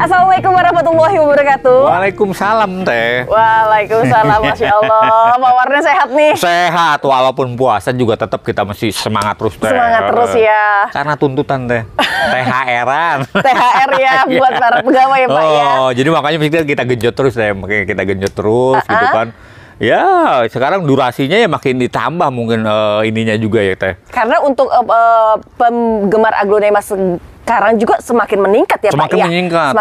Assalamualaikum warahmatullahi wabarakatuh. Waalaikumsalam teh. Waalaikumsalam, masya Allah. Mawarnya sehat nih. Sehat, walaupun puasa juga tetap kita masih semangat terus teh. Semangat terus ya. Karena tuntutan teh. THRan. THR ya buat para iya. pegawai ya Pak oh, ya. Oh, jadi makanya mesti kita genjot terus teh, makanya kita genjot terus gitu uh-uh. kan. Ya, sekarang durasinya ya makin ditambah mungkin uh, ininya juga ya teh. Karena untuk uh, uh, penggemar aglonema sekarang juga semakin meningkat ya semakin Pak ya. semakin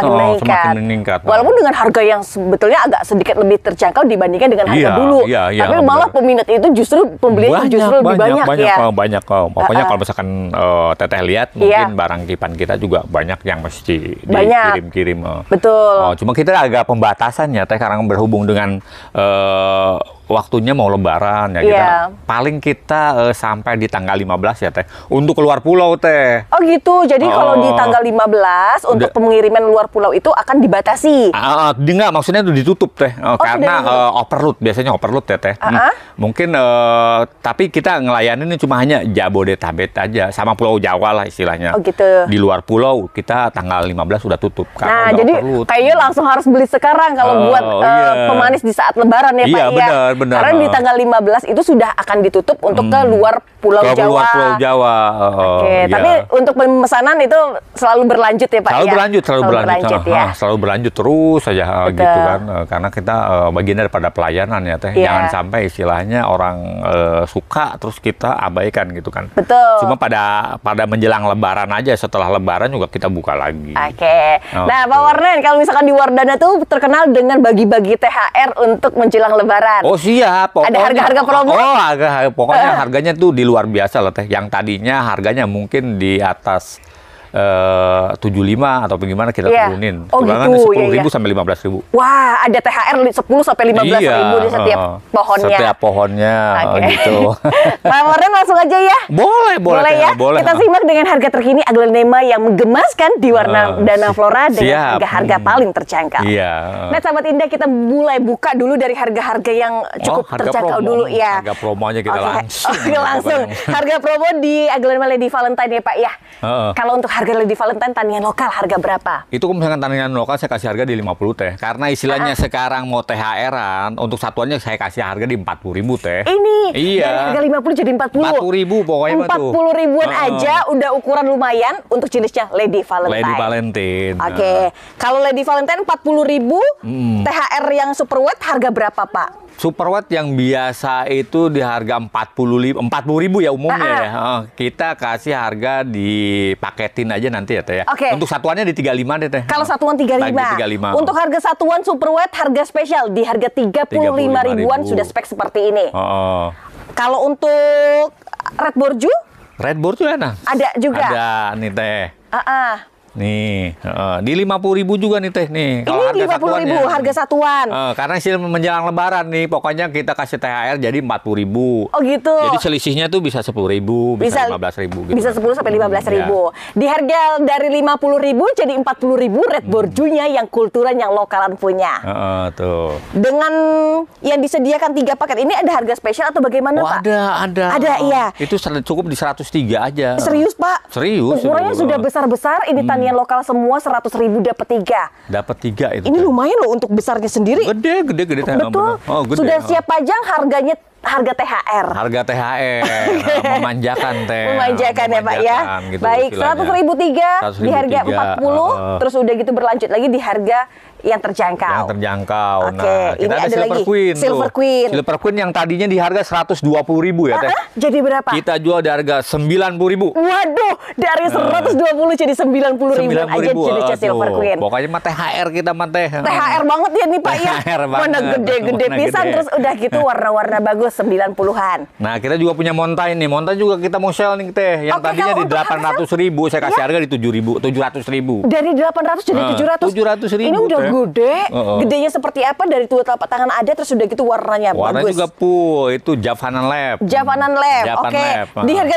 oh, meningkat. Semakin meningkat. Walaupun dengan harga yang sebetulnya agak sedikit lebih terjangkau dibandingkan dengan harga iya, dulu. Iya, iya, Tapi malah benar. peminat itu justru pembeliannya banyak, justru lebih banyak, banyak, banyak ya. Banyak, oh, banyak. Oh. Makanya uh, uh. kalau misalkan uh, Teteh lihat iya. mungkin yeah. barang kipan kita juga banyak yang mesti dikirim-kirim. Oh. Betul. Oh, cuma kita agak pembatasannya Teh karena berhubung dengan uh, waktunya mau lebaran ya yeah. kita iya. paling kita uh, sampai di tanggal 15 ya teh untuk keluar pulau teh. Oh gitu. Jadi oh. kalau di oh. tanggal 15 untuk pengiriman luar pulau itu akan dibatasi. Uh, ah, enggak ah, maksudnya itu ditutup teh uh, oh, karena uh, overload biasanya overload ya teh. Uh -huh. hmm. Ah, Mungkin uh, tapi kita ngelayanin cuma hanya Jabodetabek aja sama Pulau Jawa lah istilahnya. Oh gitu. Di luar pulau kita tanggal 15 sudah tutup karena Nah, jadi kayaknya langsung harus beli sekarang kalau uh, buat uh, yeah. pemanis di saat lebaran ya yeah, Pak. Iya, ya? benar benar. Karena di tanggal 15 itu sudah akan ditutup untuk hmm. luar Pulau ke Jawa. Luar Pulau Jawa. Oh, Oke, okay. ya. tapi untuk pemesanan itu selalu berlanjut ya Pak selalu ya? Berlanjut, selalu, selalu berlanjut, berlanjut ah, ya. Ah, selalu berlanjut terus saja ah, gitu kan. Eh, karena kita uh, bagian daripada pelayanan ya teh. Yeah. Jangan sampai istilahnya orang uh, suka terus kita abaikan gitu kan. Betul. Cuma pada pada menjelang lebaran aja setelah lebaran juga kita buka lagi. Oke. Okay. Oh, nah, Pak gitu. Warnen kalau misalkan di Wardana tuh terkenal dengan bagi-bagi THR untuk menjelang lebaran. Oh, Iya, pokoknya. Ada harga-harga promo? Oh, harga, pokoknya eh. harganya tuh di luar biasa loh teh. Yang tadinya harganya mungkin di atas Eh, tujuh lima atau bagaimana kita yeah. turunin. Oh Turunan gitu. Iya, sepuluh ribu yeah, sampai lima belas ribu. Wah, ada THR sepuluh sampai lima belas yeah. ribu iya, di setiap pohonnya. Setiap pohonnya okay. gitu. Laporan langsung aja ya. Boleh, boleh. Boleh ya. Boleh. Kita simak dengan harga terkini aglonema yang menggemaskan di warna uh, Dana Flora dengan siap. harga hmm. paling terjangkau. Iya. Nah, sahabat Indah kita mulai buka dulu dari harga-harga yang cukup oh, terjangkau promo. dulu ya. Harga promonya kita okay. langsung. Oh, langsung. harga promo di aglonema Lady Valentine ya, Pak ya. Uh, uh. Kalau untuk harga Lady Valentine tanian lokal harga berapa? Itu kalau misalkan tanian lokal saya kasih harga di 50 teh. Karena istilahnya Aa. Ah. sekarang mau THR-an, untuk satuannya saya kasih harga di 40 ribu teh. Ini iya. dari harga 50 jadi 40. 40 ribu pokoknya 40 ribuan uh. aja udah ukuran lumayan untuk jenisnya Lady Valentine. Lady Valentine. Oke. Okay. Kalau Lady Valentine 40 ribu, hmm. THR yang super wet harga berapa Pak? Super Superwatt yang biasa itu di harga 40 ribu, 40 ribu ya umumnya ah, ah. ya. Kita kasih harga di paketin sebutin aja nanti ya Teh ya. Okay. Untuk satuannya di 35 deh Teh. Kalau satuan 35. Nah, 35. Untuk harga satuan super wet harga spesial di harga 35, 35 ribuan ribu. sudah spek seperti ini. Oh. Kalau untuk Red Borju? Red Borju enak. Ada juga. Ada nih Teh. Uh -uh. Nih, uh, di lima puluh ribu juga nih teh nih. Kalau Ini lima puluh ribu harga satuan. Uh, karena sih menjelang Lebaran nih, pokoknya kita kasih THR jadi empat puluh ribu. Oh gitu. Jadi selisihnya tuh bisa sepuluh ribu, bisa lima belas ribu. Gitu. Bisa sepuluh sampai lima belas ribu. Ya. Di harga dari lima puluh ribu jadi empat puluh ribu red hmm. borjunya yang kulturan yang lokalan punya. Uh, uh, tuh. Dengan yang disediakan tiga paket ini ada harga spesial atau bagaimana oh, pak? Ada, ada. Ada, iya. Itu cukup di seratus tiga aja. Serius pak? Serius. Ukurannya sudah besar besar. Ini hmm pertanian hmm. lokal semua 100 ribu dapat tiga. Dapat tiga itu. Ini lumayan loh untuk besarnya sendiri. Gede, gede, gede. Betul. Oh, gede. Sudah oh. siap pajang harganya harga THR. Harga THR, memanjakan teh. Memanjakan, ya Pak ya. Gitu, Baik, seratus ribu tiga di harga 40, uh, terus udah gitu berlanjut lagi di harga yang terjangkau. Yang terjangkau. Oke, okay. nah, kita ini ada, ada Silver lagi. Queen. Silver tuh. Queen. Silver Queen yang tadinya di harga 120 ribu ya, Teh. Ah, jadi berapa? Kita jual di harga 90 ribu. Waduh, dari 120 nah. uh. jadi 90 ribu 90 aja jenisnya Silver Queen. Pokoknya mah THR kita mah teh. THR banget ya nih Pak ya. THR banget. Mana gede-gede pisan gede. terus udah gitu warna-warna bagus 90-an. Nah, kita juga punya Montain nih. Montain juga kita mau sell nih Teh. Yang okay, tadinya di 800 ribu, saya kasih ya? harga di 7 ribu, 700 ribu. Dari 800 jadi uh, 700. 700 Ini udah ya. Gede. Uh-uh. Gedenya seperti apa dari tua telapak tangan ada terus sudah gitu warnanya Warna bagus. juga pu, itu Javanan Lab. Javanan Lab. Oke. Okay. Di harga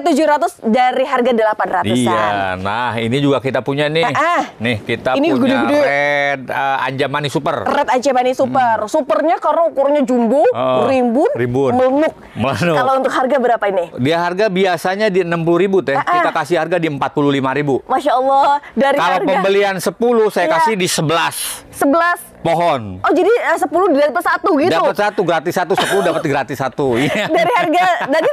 700 dari harga 800-an. Iya. Nah, ini juga kita punya nih. Uh-uh. Nih, kita ini punya gede -gede. Red uh, Anjamani Super. Red Anjamani Super. Hmm. Supernya karena ukurannya jumbo, uh, rimbun, rimbun, melenuk. Kalau untuk harga berapa ini? Dia harga biasanya di 60 ribu teh. Uh-uh. Kita kasih harga di 45 ribu. Masya Allah. Dari Kalau harga... pembelian 10, saya ya. kasih di 11. 11 pohon. Oh jadi eh, sepuluh dapat satu gitu? Dapat satu gratis satu sepuluh dapat gratis satu. Iya. Dari harga tadi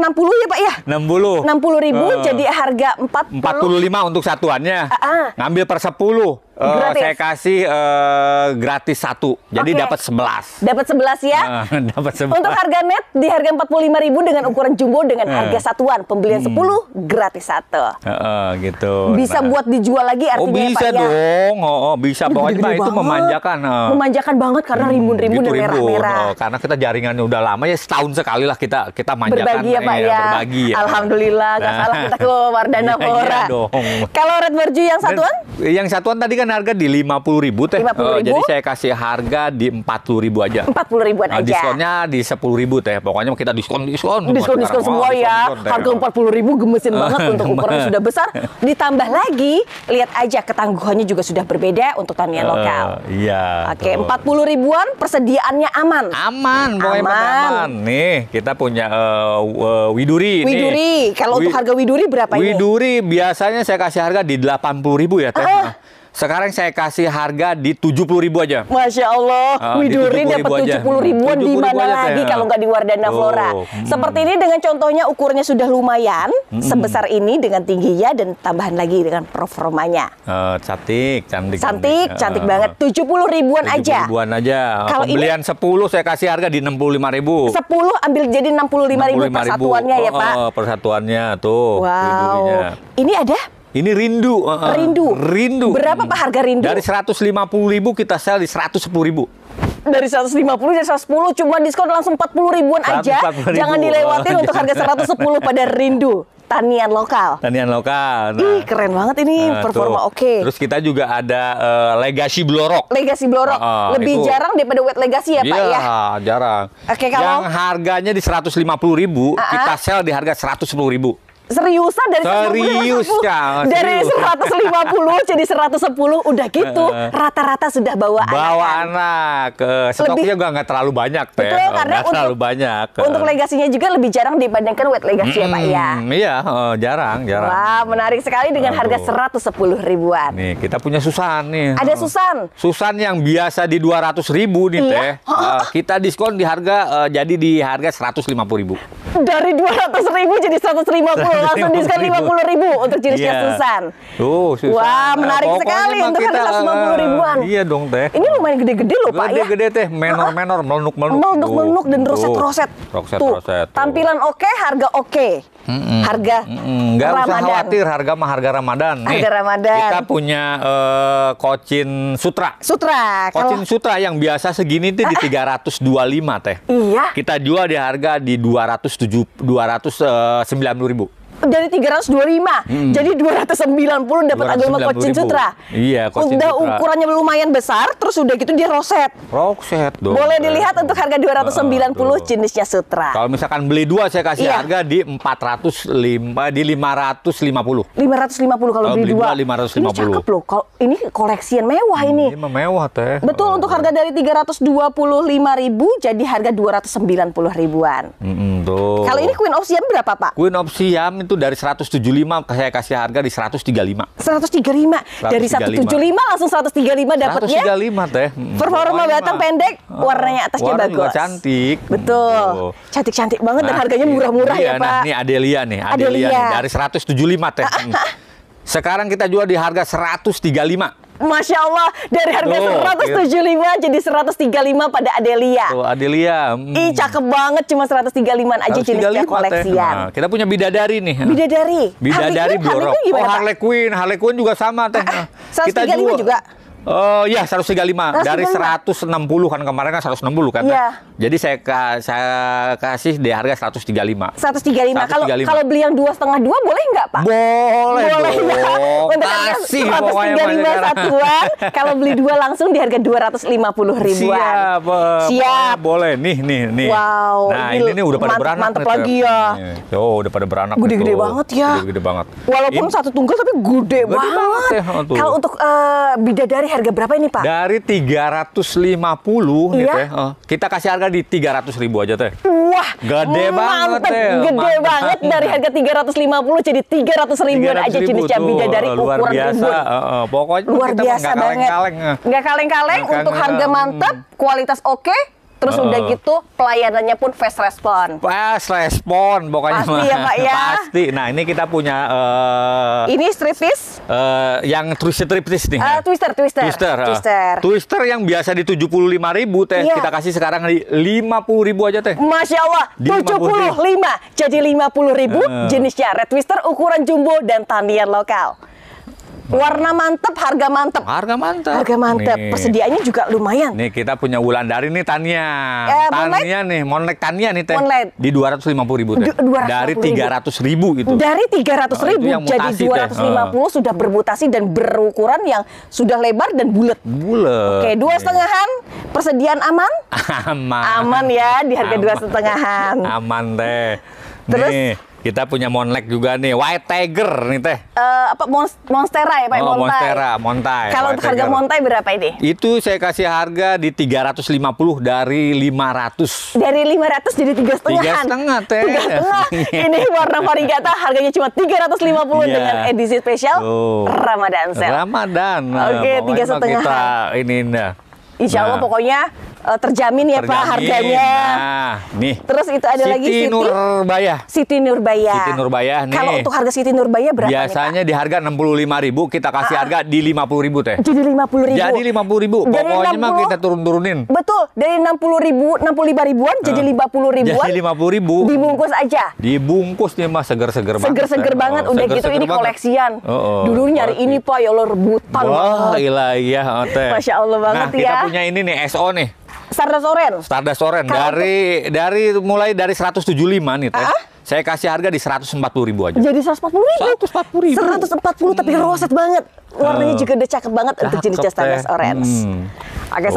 enam puluh ya pak ya? Enam puluh. Enam puluh ribu uh, jadi harga empat. Empat puluh lima untuk satuannya. Uh -uh. Ngambil per sepuluh. Uh, saya kasih uh, gratis satu, jadi okay. dapat sebelas. Dapat sebelas ya? Ah, uh, dapat sebelas. Untuk harga net di harga empat puluh lima ribu dengan ukuran jumbo dengan uh. harga satuan, pembelian hmm. sepuluh hmm. gratis satu. Uh, uh, gitu. Bisa nah. buat dijual lagi artinya oh, ya, bisa ya, Pak, dong. ya? dong, oh, oh, bisa. Pokoknya itu memanjakan memanjakan. Uh, memanjakan banget karena hmm, rimbun-rimbun gitu, yang merah-merah. Uh, karena kita jaringannya udah lama ya setahun sekali lah kita kita manjakan. Berbagi ya eh, Pak ya. Berbagi ya. Alhamdulillah nggak nah. salah kita ke Wardana Bora. Iya Kalau Red Merju yang satuan? Dan, yang satuan tadi kan harga di lima puluh ribu teh. Lima eh, ribu. Uh, jadi saya kasih harga di empat puluh ribu aja. Empat puluh ribuan nah, aja. diskonnya di sepuluh ribu teh. Pokoknya kita diskon diskon. Ya. Diskon diskon semua ya. Diskon, harga empat puluh ribu gemesin banget untuk ukuran sudah besar. Ditambah lagi lihat aja ketangguhannya juga sudah berbeda untuk tanian eh, lokal. Iya Oke, empat puluh ribuan persediaannya aman. Aman, boleh aman. aman. Nih, kita punya uh, uh, Widuri. Widuri, kalau untuk harga Widuri berapa Widuri, ini? Widuri biasanya saya kasih harga di delapan puluh ribu ya teh. Uh. Sekarang saya kasih harga di tujuh puluh ribu aja. Masya Allah, uh, Widuri dapat puluh ribuan di mana lagi kalau nggak di Wardana oh. Flora. Hmm. Seperti ini dengan contohnya ukurnya sudah lumayan, hmm. sebesar ini dengan tingginya dan tambahan lagi dengan performanya. Uh, eh, cantik, cantik. Cantik, cantik, uh, banget. puluh ribuan aja. ribuan aja. Kalau Pembelian sepuluh saya kasih harga di enam puluh lima ribu. Sepuluh ambil jadi enam puluh lima ribu persatuannya ribu. ya Pak. Oh, oh persatuannya tuh. Wow. Ini ada ini rindu. Uh, rindu. Rindu. Berapa Pak harga rindu? Dari 150 ribu kita sell di 110 ribu dari 150 jadi 110 cuma diskon langsung 40 ribuan aja ribu. jangan oh, dilewatin untuk harga 110 iya. pada rindu tanian lokal tanian lokal nah. Ih, keren banget ini nah, performa oke okay. terus kita juga ada uh, eh, legasi blorok legasi blorok uh, uh, lebih itu. jarang daripada wet legasi ya iya, pak ya jarang oke okay, kalau yang harganya di 150 ribu uh -uh. kita sell di harga 110 ribu seriusan dari serius 150, ya, dari 150 jadi 110 udah gitu eh. rata-rata sudah bawa, anak. Bawa anak. Kan? Ke stoknya gua nggak terlalu banyak teh. Betul, karena untuk, terlalu banyak. Eh. Untuk legasinya juga lebih jarang dibandingkan wet legasi hmm, ya Pak ya. Iya, uh, jarang, jarang. Wah, menarik sekali dengan Aduh. harga 110 ribuan. Nih, kita punya Susan nih. Ada Susan. Susan yang biasa di 200 ribu nih iya. teh. Uh, kita diskon di harga uh, jadi di harga 150 ribu dari dua ratus ribu jadi lima puluh langsung diskon puluh ribu untuk jenisnya yeah. Susan. Oh, Susan. Wah, nah, menarik nah, sekali untuk kita, lima puluh ribuan. Eh, iya dong, Teh. Ini lumayan gede-gede loh, Pak. ya. Gede-gede, Teh. Menor-menor, ah, meluk-meluk meluk-meluk dan roset-roset. Roset-roset. Tampilan oke, okay, harga oke. Okay. Mm-mm. harga Mm-mm. Nggak usah khawatir harga mah harga Ramadan. Nih, harga Ramadan. Kita punya uh, kocin sutra. Sutra. Kocin kalau... sutra yang biasa segini tuh di eh, eh. tiga ratus dua lima teh. Iya. Kita jual di harga di dua dua ratus ratus tujuh sembilan puluh ribu dari 325 hmm. jadi 290 dapat agama Coach sutra. Iya, Coach Udah ukurannya lumayan besar, terus udah gitu dia roset. Roset dong. Boleh dilihat untuk harga 290 uh, jenisnya sutra. Kalau misalkan beli dua saya kasih iya. harga di 405 di 550. 550 kalau beli, beli dua. 550. Ini cakep loh. Kalau ini koleksian mewah hmm, ini. Ini mewah teh. Betul oh. untuk harga dari 325.000 jadi harga 290 ribuan. Mm -hmm, tuh. Kalau ini Queen of Siam berapa, Pak? Queen of Siam itu dari 175 saya kasih harga di 135. 135. Dari 175 langsung 135 dapatnya. 135 teh. Performa batang pendek, warnanya atasnya Warna bagus. cantik. Betul. Gitu. Cantik-cantik banget nah, dan harganya iya. murah-murah ya, iya, ya, Pak. Nah, ini Adelia nih, Adelia, Adelia. Nih, dari 175 teh. Sekarang kita jual di harga 135. Masya Allah dari harga Tuh, 175 gitu. jadi 135 pada Adelia. Tuh, Adelia. Hmm. Ih cakep banget cuma 135 aja jenisnya koleksian. Nah, kita punya bidadari nih. Bidadari. Bidadari Harley Quinn, Harley oh, Harley Quinn, Harley Quinn juga sama teh. Nah, kita juga. juga. Oh iya 135 165. dari 160 kan kemarin kan 160 kan. Iya. Jadi saya ka, saya kasih di harga 135. 135. 135. Kalau kalau beli yang dua setengah dua boleh nggak pak? Boleh. Boleh. kasih 135 satuan. kalau beli dua langsung di harga 250 ribuan. Siap. Eh, Siap. Boleh nih nih nih. Wow. Nah ini, ini udah pada mant beranak. Mantep lagi ya. Yo oh, udah pada beranak. Gede-gede banget ya. Gede-gede banget. Walaupun ini. satu tunggal tapi gede, gede banget. banget ya, oh, Kalau untuk uh, bidadari harga berapa ini Pak? Dari 350 gitu iya? nih teh. Uh, kita kasih harga di 300 ribu aja teh. Wah, gede banget teh. Gede mantep. banget dari harga 350 jadi 300 ribu 300 aja ribu jenis cabai dari luar ukuran biasa. Uh, uh, pokoknya luar kita biasa gak kaleng -kaleng. banget. Nggak kaleng-kaleng. Nggak kaleng-kaleng untuk harga mantap, kualitas oke. Okay Terus uh, udah gitu pelayanannya pun fast respon. Fast respon pokoknya. Pasti ya Pak ya. Pasti. Nah ini kita punya. Uh, ini stripis. Uh, eh, yang twister stripis nih. Uh, ya? Twister, twister. Twister. Uh, twister. Twister yang biasa di tujuh puluh lima ribu teh Iya. kita kasih sekarang di lima puluh ribu aja teh. Masya Allah. Tujuh puluh lima. Jadi lima puluh ribu. Uh. Jenisnya red twister ukuran jumbo dan tanian lokal. Warna mantep, harga mantep. Harga mantep. Harga mantep. Nih. Persediaannya juga lumayan. Nih kita punya Wulandari nih Tania. Eh, Tania nih, Monlek Tania nih Teh. Monlek. Di 250 ribu Teh. Dari 300 ribu gitu. nah, itu. Dari 300 ribu dua jadi 250 teh. sudah bermutasi dan berukuran yang sudah lebar dan bulat. Bulat. Oke, dua setengahan persediaan aman? aman. Aman ya di harga aman. dua setengahan. Aman Teh. Terus kita punya monlek juga nih, white tiger nih teh. Uh, apa monstera ya Pak? Oh, montai. monstera, montai. Kalau harga tiger. montai berapa ini? Itu saya kasih harga di 350 dari 500. Dari 500 jadi tiga setengah. Tiga setengah teh. Tiga setengah. ini warna varigata harganya cuma 350 yeah. Iya. dengan edisi spesial oh. Ramadan sale. Ramadan. Oke, tiga setengah. ini indah. Insya Allah nah. pokoknya uh, terjamin ya terjamin. Pak harganya. Nah, nih. Terus itu ada Siti lagi Siti Nurbaya. Siti Nurbaya. Siti Nurbaya nih. Kalau untuk harga Siti Nurbaya berapa Biasanya nih, Pak? di harga 65.000 kita kasih ah, harga di 50.000 teh. Jadi 50.000. Jadi 50.000. Pokoknya 60, mah kita turun-turunin. Betul. Dari 60.000, 65 ribuan uh, jadi 50 ribuan. Jadi 50 ribu. Dibungkus aja. Dibungkus nih Mas seger-seger banget. Seger-seger eh. banget. Oh, Udah seger -seger gitu seger ini banget. koleksian. Oh, oh, Dulu nyari ini Pak ya lo rebutan. Wah, iya, oh, iya. Masya Allah banget nah, ya. Nah, kita punya ini nih SO nih. Stardust Oren. Stardust Oren dari dari mulai dari 175 nih teh. Uh-huh. Saya kasih harga di 140 ribu aja. Jadi 140 ribu? 140 ribu. 140 tapi hmm. roset banget. Warnanya juga udah cakep banget cakep untuk jenis Stardust Orange. Hmm. Oke,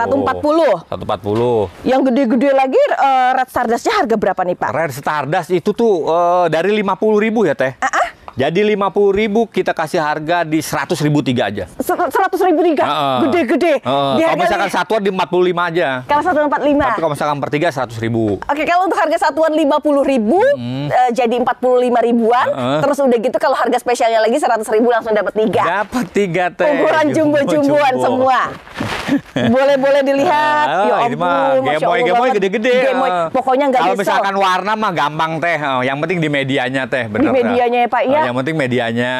oh, 140. 140. Yang gede-gede lagi uh, Red Stardustnya harga berapa nih, Pak? Red Stardust itu tuh uh, dari 50 ribu ya, Teh? Uh -huh. Jadi 50 ribu kita kasih harga di 100 ribu tiga aja. 100 ribu tiga? Gede-gede. Uh, kalau misalkan di... satuan di 45 aja. Kalau satuan 45? Tapi kalau misalkan per tiga 100 ribu. Oke, kalau untuk harga satuan 50 ribu, hmm. uh, jadi 45 ribuan. Uh. Terus udah gitu kalau harga spesialnya lagi 100 ribu langsung dapat tiga. Dapat tiga teh. Ukuran jumbo-jumboan semua boleh-boleh dilihat. Oh, ya mah gemoy gemoy gede-gede. Ah. Pokoknya nggak Kalau misalkan warna mah gampang teh. Oh, yang penting di medianya teh, benar Di medianya ya Pak, iya. Yang penting medianya.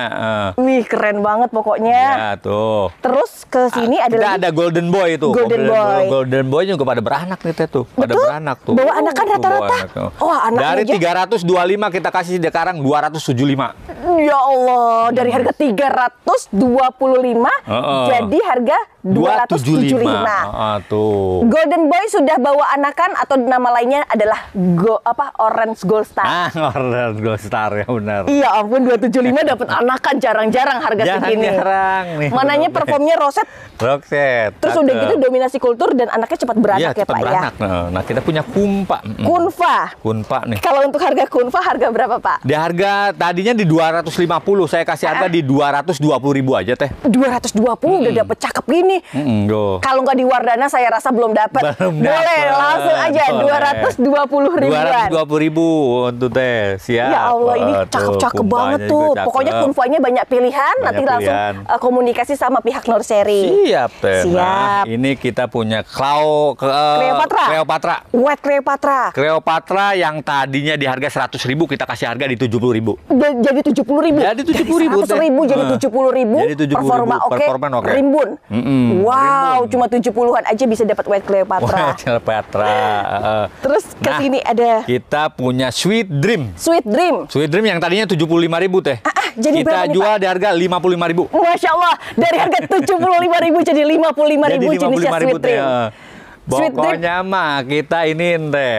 Wih, keren banget pokoknya. Ya tuh. Terus ke sini ada lagi. ada Golden Boy itu. Golden Boy. Golden Boy juga pada beranak nih teh tuh. Pada beranak tuh. Bawa anak kan rata-rata. Oh, anak Dari tiga ratus dua lima kita kasih sekarang dua ratus tujuh lima. Ya Allah, dari harga tiga ratus dua puluh lima jadi harga 275. 275. Ah, tuh. Golden Boy sudah bawa anakan atau nama lainnya adalah go, apa Orange Gold Star. Ah, Orange Gold Star ya benar. Iya ampun 275 dapat anakan jarang-jarang harga jarang, segini. Jarang nih. Mananya performnya Roset. Roset. Terus udah gitu dominasi kultur dan anaknya cepat beranak ya, ya cepat Pak ya? beranak. ya. Nah, nah, kita punya Kumpa. Kunfa. Kunfa nih. Kalau untuk harga Kunfa harga berapa Pak? Di harga tadinya di 250, saya kasih harga eh. Ah. di 220 ribu aja teh. 220 hmm. udah dapat cakep gini nih. Mm, Kalau nggak di Wardana saya rasa belum dapat. Boleh langsung aja dua ratus dua puluh ribuan. Dua ratus dua puluh ribu untuk teh. Ya Allah ini cakep-cakep banget tuh. Cakep. Pokoknya kunfanya banyak pilihan. Banyak Nanti langsung Uh, komunikasi sama pihak Nurseri. Siap teh. Nah, Siap. ini kita punya Klau uh, eh, Cleopatra. Cleopatra. Wet Cleopatra. Cleopatra yang tadinya di harga seratus ribu kita kasih harga di tujuh puluh ribu. Jadi tujuh puluh ribu. Jadi tujuh puluh ribu. Seratus ribu jadi tujuh puluh ribu. Jadi tujuh puluh ribu. Performa oke. Okay. Okay. Rimbun. Mm -mm. Hmm. Wow, cuma 70-an aja bisa dapat white Cleopatra. White Cleopatra. Terus ke nah, sini ada kita punya Sweet Dream. Sweet Dream. Sweet Dream yang tadinya 75.000 teh. Ah, ah, jadi kita berapa jual di harga ribu. Masya Allah, dari harga ribu jadi 55.000 jenisnya Sweet Dream. Teh. Pokoknya mah kita ini teh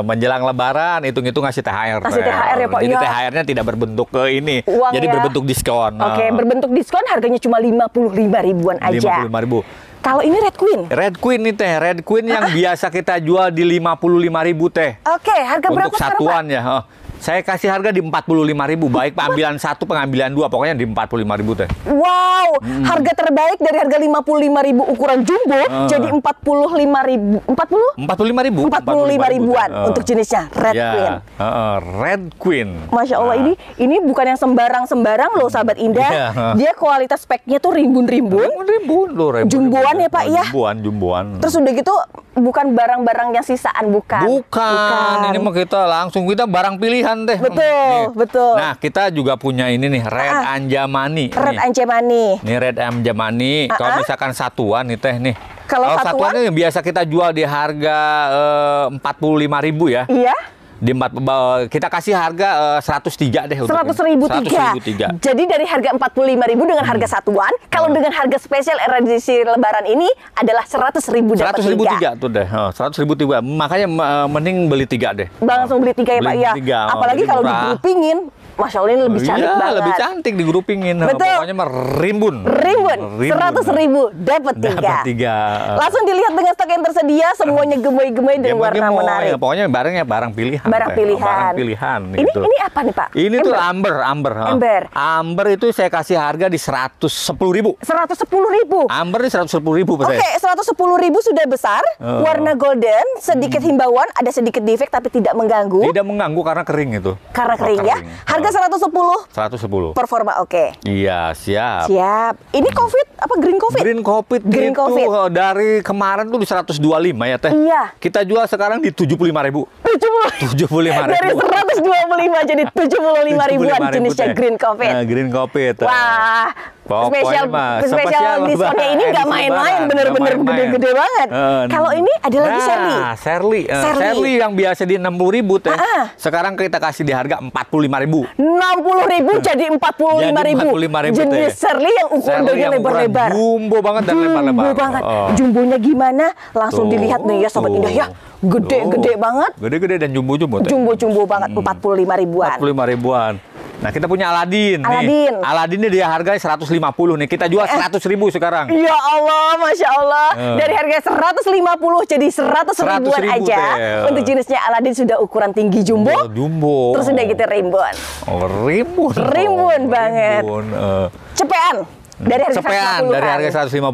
menjelang lebaran hitung-hitung ngasih THR. Ngasih THR ya Pak. Jadi ya. THR-nya tidak berbentuk ke ini. Uang jadi ya. berbentuk diskon. Oke, okay, eh. berbentuk diskon harganya cuma lima puluh lima ribuan aja. lima ribu. Kalau ini Red Queen? Red Queen nih teh, Red Queen yang ah. biasa kita jual di lima puluh lima ribu teh. Oke, okay, harga Untuk berapa Untuk satuan sekarang, ya. Oh. Saya kasih harga di 45.000 baik pengambilan satu pengambilan dua pokoknya di 45.000 teh. Wow, hmm. harga terbaik dari harga 55.000 ukuran jumbo uh. jadi 45.000 40 45.000 45 ribuan uh. untuk eh. jenisnya Red yeah. Queen. Uh, Red Queen. Masya Allah uh. ini ini bukan yang sembarang-sembarang loh sahabat Indah. Yeah. Dia kualitas speknya tuh rimbun-rimbun. Rimbun-rimbun loh rimbun, Jumboan ya Pak ya. Jumboan jumboan. Terus udah gitu bukan barang-barang yang sisaan bukan. Bukan. bukan. Ini mah kita langsung kita barang pilihan pilihan deh. Betul, nih. betul. Nah, kita juga punya ini nih, red ah, anjamani. Red nih. anjamani. Nih red anjamani. Ah, Kalau ah. misalkan satuan nih teh nih. Kalau satuan, satuan ini biasa kita jual di harga eh, empat puluh lima ribu ya. Iya di empat eh, kita kasih harga eh, seratus tiga deh seratus ribu tiga jadi dari harga empat puluh lima ribu dengan harga hmm. satuan hmm. kalau dengan harga spesial edisi lebaran ini adalah seratus ribu seratus ribu tiga tuh deh oh, seratus ribu tiga makanya eh, mending beli tiga deh langsung beli tiga ya beli pak ya tiga. Oh, apalagi kalau pingin Mas Shaolin lebih iya, cantik iya, banget. lebih cantik grupingin. Betul. Pokoknya merimbun. rimbun. Seratus ribu dapat tiga. Dapat tiga. Langsung dilihat dengan stok yang tersedia, semuanya gemoy-gemoy dan gemoy warna menarik. Ya, pokoknya barangnya barang pilihan. Barang pilihan. Barang pilihan. Ini gitu. ini apa nih Pak? Ini amber. tuh amber, amber. Amber. Amber itu saya kasih harga di seratus sepuluh ribu. Seratus sepuluh ribu. Amber di seratus sepuluh ribu. Oke, seratus sepuluh ribu sudah besar, uh. warna golden, sedikit hmm. himbauan, ada sedikit defect tapi tidak mengganggu. Tidak mengganggu karena kering itu. Karena oh, kering, ya. kering. ya. Harga sepuluh. 110. 110. Performa oke. Okay. Iya, siap. Siap. Ini Covid apa green Covid? Green Covid gitu. green itu COVID. dari kemarin tuh di 125 ya teh. Iya. Kita jual sekarang di 75 ribu. Tujuh 75 ribu. Dari 125 jadi 75 ribuan jenisnya teh. green Covid. Nah, green Covid. Wah. spesial spesial diskonnya ini nggak main-main bener-bener gede-gede banget. Uh, Kalau ini ada nah, lagi Sherly. Sherly, uh, Sherly. Sherly yang biasa di enam puluh ribu teh. Uh -uh. Sekarang kita kasih di harga empat puluh lima ribu. 60 ribu jadi 45 ribu. lima ribu Jenis ya. serli yang ukurannya lebar-lebar. Jumbo banget dan lebar-lebar. Jumbo banget. Oh. Jumbonya gimana? Langsung Tuh. dilihat nih ya Sobat Indah ya. Gede-gede banget. Gede-gede dan jumbo-jumbo. Jumbo-jumbo banget hmm. 45 ribuan. 45 ribuan. Nah, kita punya Aladin. Aladin. Nih. Aladin dia harganya 150 nih. Kita jual 100 ribu sekarang. Ya Allah, Masya Allah. Uh. Dari harga 150 jadi 100, 100 ribuan ribu aja. Untuk jenisnya Aladin sudah ukuran tinggi jumbo. Oh, jumbo. Terus udah gitu rimbun. Oh, rimbun. Rimbun oh, banget. Rimbun. Uh. Cepean dari harga Sepean, 150 dari harga 150. Kan?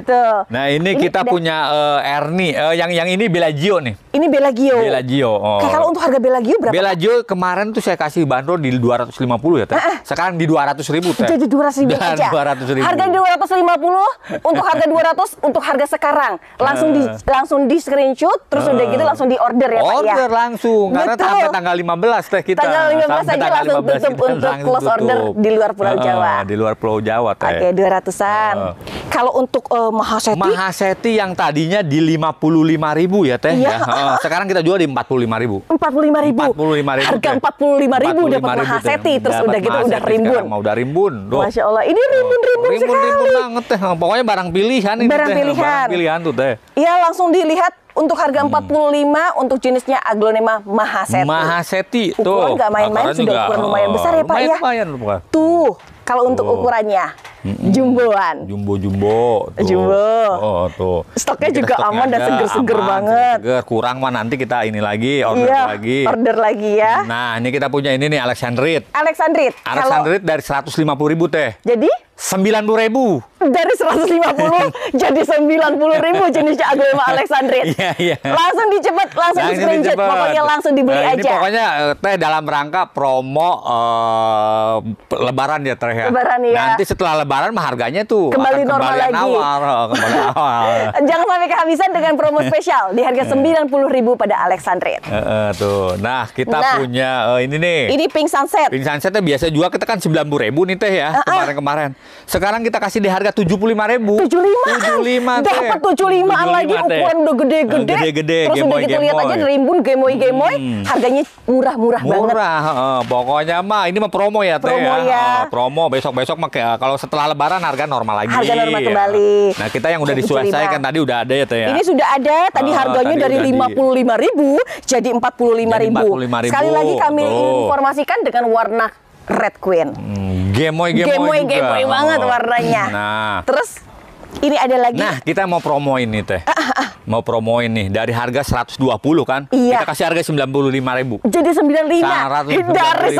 Betul. Nah, ini, ini kita ada... punya uh, eh, Erni uh, eh, yang yang ini Belagio nih. Ini Belagio. Belagio. Oh. kalau untuk harga Belagio berapa? Belagio kan? kemarin tuh saya kasih bandrol di 250 ya, Teh. Uh -uh. Sekarang di 200 ribu, Teh. Jadi 200 ribu Dan aja. 200 ribu. Harga 250 untuk harga 200 untuk harga sekarang. Langsung di eh. langsung di screenshot terus uh. udah gitu langsung di order ya, ya, order Pak ya. langsung karena Betul. sampai tanggal 15 Teh kita. Tanggal 15 sampai aja tanggal langsung tutup untuk close order di luar Pulau uh, Jawa. Di luar Pulau Jawa, Teh. Okay. Oke, ya, dua ratusan. Uh. Kalau untuk uh, Mahaseti? Mahaseti yang tadinya di lima puluh lima ribu ya teh iya. ya. Uh, sekarang kita jual di empat puluh lima ribu. Empat puluh lima ribu. Empat puluh lima ribu. Harga empat puluh lima ribu dapat Mahaseti, teh. terus dapat udah gitu udah rimbun. Mau udah rimbun. Doh. Masya Allah, ini rimbun rimbun, rimbun sekali. Rimbun banget teh. Pokoknya barang pilihan ini barang teh. Pilihan. Barang pilihan tuh teh. Iya, langsung dilihat untuk harga hmm. lima untuk jenisnya aglonema mahaseti. Mahaseti tuh. Ukuran nggak main-main sudah ukuran lumayan besar ya Pak ya? lumayan, ya. Lumayan, lumayan. Tuh, kalau untuk oh. ukurannya jumboan. Jumbo jumbo. Tuh. Jumbo. Oh tuh. Stoknya juga aman dan seger-seger banget. Seger. Kurang mah nanti kita ini lagi order iya, lagi. Order lagi ya. Nah ini kita punya ini nih Alexandrit. Alexandrit. Alexandrit seratus lima puluh ribu teh. Jadi? sembilan puluh ribu dari seratus lima puluh jadi sembilan puluh ribu jenisnya Aglema Alexandrit iya, iya. langsung dicepet langsung nah, di pokoknya langsung dibeli nah, aja pokoknya eh, teh dalam rangka promo uh, lebaran ya teh ya lebaran ya nanti setelah lebaran lebaran mah harganya tuh kembali akan normal kembali lagi. Awal, oh, kembali awal. Jangan sampai kehabisan dengan promo eh. spesial di harga puluh eh. ribu pada alexandre Uh, uh, tuh. Nah, kita nah, punya uh, ini nih. Ini Pink Sunset. Pink Sunsetnya biasa jual kita kan puluh ribu nih teh ya kemarin-kemarin. Uh, uh. Sekarang kita kasih di harga tujuh 75000 rp teh Dapat rp lima lagi ukuran udah gede-gede. Gede-gede. Terus gemoy, udah gitu lihat aja rimbun gemoy-gemoy hmm. harganya murah-murah banget. Murah. Uh, pokoknya mah ini mah promo ya teh. Promo ya. Uh, promo besok-besok mah kalau setelah setelah lebaran harga normal lagi. Harga normal kembali. Ya. Nah, kita yang udah diselesaikan tadi udah ada ya, Teh ya. Ini sudah ada, tadi oh, harganya tadi dari 55 ribu jadi 45 ribu. Jadi 45 ribu. Sekali lagi kami oh. informasikan dengan warna Red Queen. Hmm, gemoy gemoy, gemoy, -gemoy juga. gemoy banget oh. warnanya. Nah. Terus ini ada lagi. Nah, kita mau promoin nih teh. Ah, ah, ah. Mau promoin nih dari harga 120 kan? Iya. Kita kasih harga lima ribu. Jadi 95. 100, dari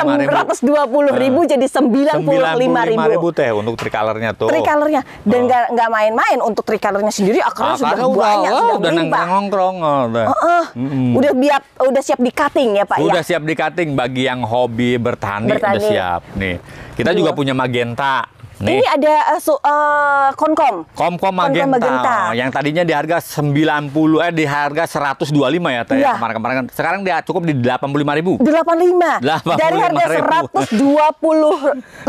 puluh ribu nah. jadi jadi puluh lima ribu teh untuk tricolornya tuh. Tricolornya dan oh. nggak uh. nggak main-main untuk tricolornya sendiri akarnya sudah udah, banyak oh, sudah udah nang nongkrong oh, udah. -uh. Mm udah biap udah siap di cutting ya Pak ya? Udah ya? siap di cutting bagi yang hobi bertani, bertani. udah siap nih. Kita iya. juga punya magenta. Nih. Ini ada uh, su, uh, eh, Konkom. Komkom Magenta. Konkom Magenta. Yang tadinya di harga 90 eh di harga 125 ya teh ya. Iya. kemarin-kemarin. Kan. Sekarang dia cukup di 85.000. 85. 85. Dari harga 125.000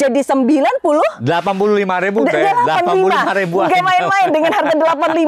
jadi 90 85.000 teh. 85.000. Enggak main-main dengan harga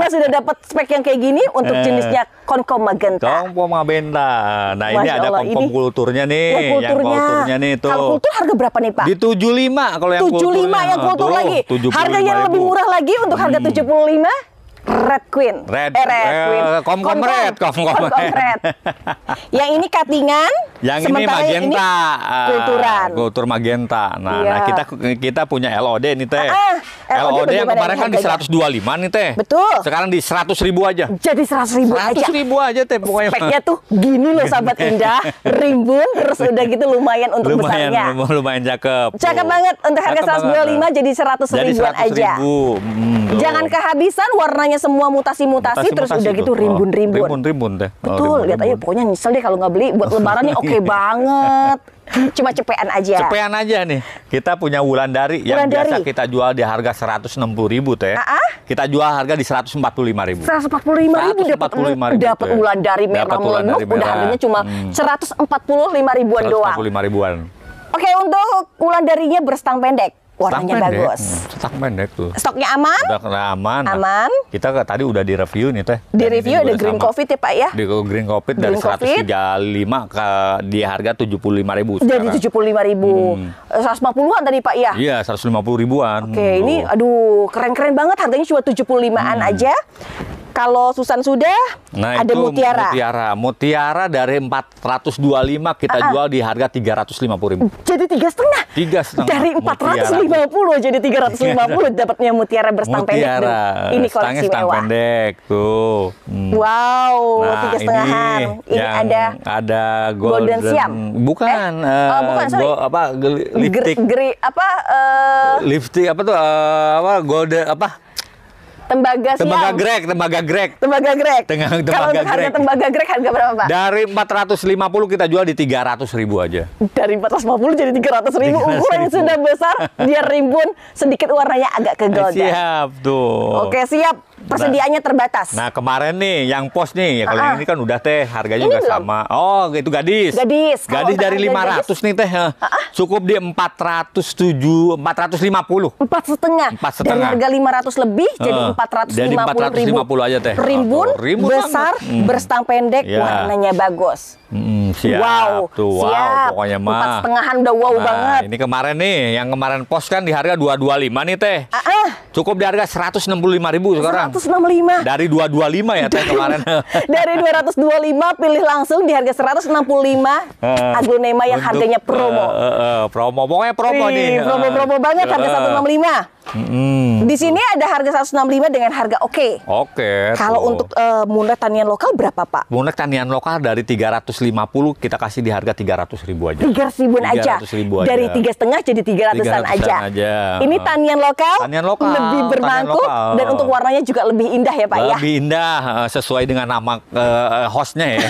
85 sudah dapat spek yang kayak gini untuk eh. jenisnya Konkom Magenta. Konkom Magenta. Nah, Masya ini ada Allah, konkom kulturnya nih. kulturnya. Yang kulturnya nih tuh. Kalau kultur harga berapa nih, Pak? Di 75 kalau yang 75 kulturnya. yang nah, kultur tuh, lagi. Harganya lebih murah lagi untuk harga hmm. 75? Red Queen. Red, eh, Red eh, Queen. Kom kom Red, kom kom, kom, -kom Red. yang ini Katingan, yang ini Magenta. Ini ah, kulturan. kultur Magenta. Nah, iya. nah kita kita punya LOD nih teh. Ah, ah. LOD, LOD yang kemarin kan di 125 nih teh. Betul. Sekarang di 100 ribu aja. Jadi 100 ribu 100 aja. 100 ribu aja teh pokoknya. Speknya tuh gini loh sahabat indah, rimbun terus udah gitu lumayan untuk lumayan, besarnya. Lumayan, lumayan cakep. Cakep oh. banget untuk harga cakep 125 banget. jadi 100 ribuan aja. jadi 100 ribu. aja. Hmm, Jangan kehabisan warnanya semua mutasi-mutasi terus udah gitu oh, rimbun-rimbun. Rimbun-rimbun deh. Oh, Betul, lihat aja pokoknya nyesel deh kalau nggak beli buat lebaran nih oke banget. Cuma cepean aja. Cepean aja nih. Kita punya wulan dari yang biasa kita jual di harga 160.000 ribu teh. Ah, ah? Kita jual harga di 145.000. ribu. ribu dapat dapat wulan dari merah melengkung. Udah harganya cuma 145000 hmm. ribuan doang. 145000 ribuan. Oke, untuk wulan darinya berstang pendek warnanya stok bagus. Pendek. Hmm, stok pendek tuh. Stoknya aman? Stoknya aman. Aman. Nah, kita tadi udah di review nih teh. Di review ada green sama. covid ya Pak ya? Di green covid green dari 135 ke di harga 75.000 sekarang. Jadi 75.000. Hmm. 150-an tadi Pak ya? Iya 150 ribuan. Oke okay, oh. ini aduh keren-keren banget harganya cuma 75-an hmm. aja. Kalau Susan sudah, nah, ada itu mutiara. Mutiara, mutiara dari 425 kita uh jual di harga 350 ribu. Jadi tiga setengah. Tiga setengah. Dari 450 mutiara. jadi 350 dapatnya mutiara berstang mutiara. pendek. Ini koleksi stang pendek tuh. Hmm. Wow, nah, tiga setengah Ini, ini ada ada golden, golden siam. Bukan. Eh, uh, oh, bukan, sorry. Go, apa Gri, apa uh, lipstick apa tuh uh, apa golden apa Tembaga siang. Tembaga grek, tembaga grek. Tembaga grek. Tengah, tembaga Kalau harga tembaga grek harga berapa, Pak? Dari 450 kita jual di 300 ribu aja. Dari 450 jadi 300 ribu. 300 Ukuran ribu. sudah besar, dia rimbun, sedikit warnanya agak kegoda. Eh, siap tuh. Oke, siap. Nah, persediaannya terbatas. Nah, kemarin nih yang pos nih, ya kalau uh -uh. ini kan udah teh harganya ini udah belum. sama. Oh, itu gadis. Gadis. Gadis dari 500 gadis. nih teh. Uh -uh. Cukup di 407 450. Empat setengah. Empat setengah. Dari harga 500 lebih uh, eh, -huh. jadi 450 jadi 450 ribu. aja teh. Rimbun, oh, rimbun besar, hmm. berstang pendek, yeah. warnanya bagus. Hmm, siap, wow, tuh, siap. wow, pokoknya mah. Empat setengahan udah wow nah, banget. Ini kemarin nih, yang kemarin pos kan di harga 225 nih teh. Uh -uh. Cukup di harga 165 ribu sekarang. 165. Dari 225 ya teh kemarin. Dari 225 pilih langsung di harga 165 uh, aglonema yang harganya promo. Uh, uh, promo, pokoknya promo Ih, nih. Promo-promo uh, banget harga uh, 165. Mm-hmm. Di sini ada harga 165 dengan harga oke. Oke. Kalau untuk uh, eh, murah tanian lokal berapa, Pak? Murah tanian lokal dari 350 kita kasih di harga 300 ribu aja. 300 ribuan 300 Ribu aja. Dari tiga setengah jadi 300-an 300 aja. aja. Ini ah. tanian lokal. Tanian lokal. Lebih bermangkuk dan untuk warnanya juga lebih indah ya, Pak lebih ya. Lebih indah eh, sesuai dengan nama uh, hostnya ya.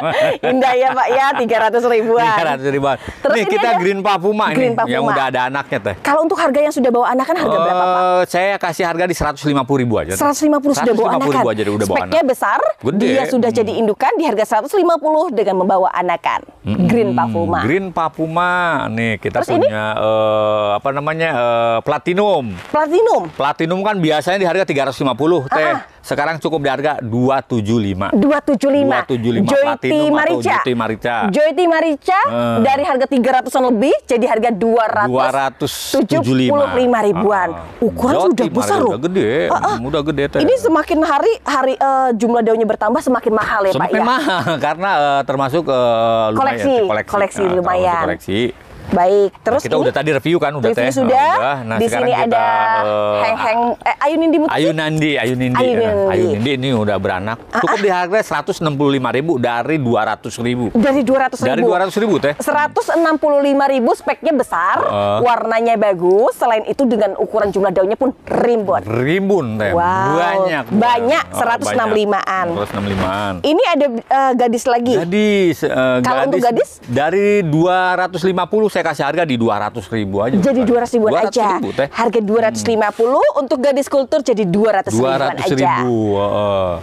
indah ya, Pak ya, 300 ribuan. 300 ribuan. Terus Nih, kita ada... Green Papuma green Papuma. yang udah ada anaknya teh. Kalau untuk harga yang sudah bawa anak kan harga uh, berapa Pak? Eh, saya kasih harga di 150 ribu aja. 150 150 sudah bawa anakan. ribu aja udah bawa Speknya anak. besar, Gede. dia sudah hmm. jadi indukan di harga 150 dengan membawa anakan. Hmm. Green Papuma. Green Papuma nih kita Terus punya Uh, apa namanya uh, platinum. Platinum. Platinum kan biasanya di harga 350 ah, teh. Ah. Sekarang cukup di harga 275. 275. 275 Joy Platinum Marica. atau Joyti Marica. Joyti Marica hmm. dari harga 300-an lebih jadi harga 200 275 ribuan. Ah, ukuran Jati, sudah besar loh. Udah gede, uh, ah, uh, ah. udah gede teh. Ini semakin hari hari uh, jumlah daunnya bertambah semakin mahal ya semakin Pak ya. Semakin mahal karena uh, termasuk uh, lumayan, koleksi, koleksi, koleksi uh, lumayan. Koleksi Baik, nah, terus nah, kita ini, udah tadi review kan udah review teh. Sudah. Oh, udah. Nah, di sekarang sini kita, ada uh, Heng Heng eh, eh Ayu Nindi Mutri. Ayu Nandi, Ayu Nindi. Ayu nah, Nindi, nah, Ayu Nindi ini udah beranak. Ah, Cukup ah, di harga 165.000 dari 200.000. Dari 200.000. Dari 200.000 teh. 165.000 speknya besar, uh. warnanya bagus. Selain itu dengan ukuran jumlah daunnya pun rimbun. Rimbun teh. Wow. Banyak. Banyak oh, 165-an. 165-an. Ini ada uh, gadis lagi. Gadis uh, Kalau gadis, untuk gadis dari 250 saya kasih harga di 200 ribu aja. Jadi 200 ribuan 200 aja. Ribu, teh. Harga 250 hmm. untuk gadis kultur jadi 200, 200 ribu, aja. 200 ribu. Uh,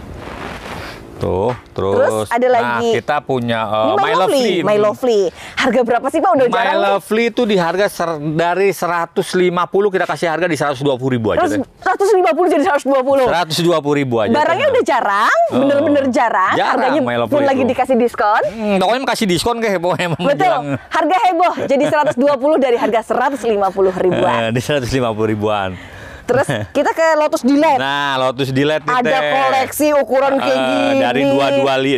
Tuh, terus, terus ada nah, lagi. Nah, kita punya uh, My, My Lovely. Lovely. My Lovely. Harga berapa sih Pak? Udah My jarang. My Lovely itu di harga ser dari 150 kita kasih harga di 120 ribu aja. Terus, 150 jadi 120. 120 ribu aja. Barangnya kan. udah jarang, bener-bener uh, jarang. jarang. Harganya My Lovely pun itu. lagi dikasih diskon. Hmm, pokoknya kasih diskon ke heboh emang. Betul. Bilang. Harga heboh jadi 120 dari harga 150 ribuan. Eh, di 150 ribuan. Terus kita ke Lotus Dilet. Nah, Lotus Dilet Ada teh. koleksi ukuran kayak eh, gini. Dari dua